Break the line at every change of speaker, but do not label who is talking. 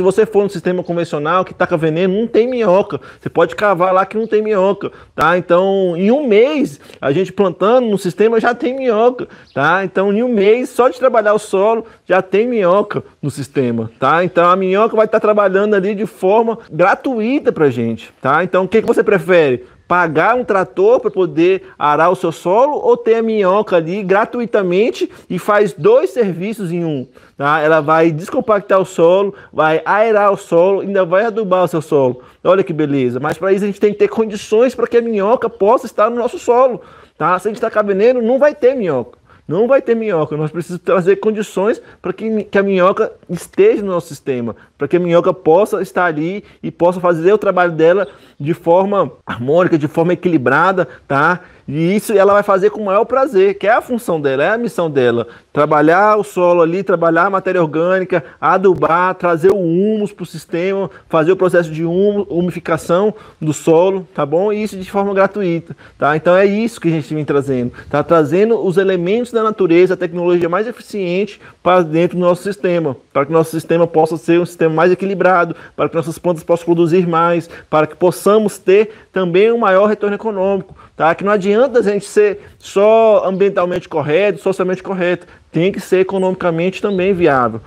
se você for no sistema convencional que taca veneno, não tem minhoca. Você pode cavar lá que não tem minhoca, tá? Então, em um mês, a gente plantando no sistema já tem minhoca, tá? Então, em um mês, só de trabalhar o solo, já tem minhoca no sistema, tá? Então, a minhoca vai estar tá trabalhando ali de forma gratuita pra gente, tá? Então, o que, que você prefere? pagar um trator para poder arar o seu solo ou tem a minhoca ali gratuitamente e faz dois serviços em um. Tá? Ela vai descompactar o solo, vai aerar o solo, ainda vai adubar o seu solo. Olha que beleza. Mas para isso a gente tem que ter condições para que a minhoca possa estar no nosso solo. Tá? Se a gente está cabineiro, não vai ter minhoca. Não vai ter minhoca. Nós precisamos trazer condições para que, que a minhoca esteja no nosso sistema para que a minhoca possa estar ali e possa fazer o trabalho dela de forma harmônica, de forma equilibrada, tá? E isso ela vai fazer com o maior prazer, que é a função dela, é a missão dela. Trabalhar o solo ali, trabalhar a matéria orgânica, adubar, trazer o humus para o sistema, fazer o processo de umificação humificação do solo, tá bom? E isso de forma gratuita, tá? Então é isso que a gente vem trazendo, tá? Trazendo os elementos da natureza, a tecnologia mais eficiente para dentro do nosso sistema para que nosso sistema possa ser um sistema mais equilibrado, para que nossas plantas possam produzir mais, para que possamos ter também um maior retorno econômico, tá? Que não adianta a gente ser só ambientalmente correto, socialmente correto, tem que ser economicamente também viável.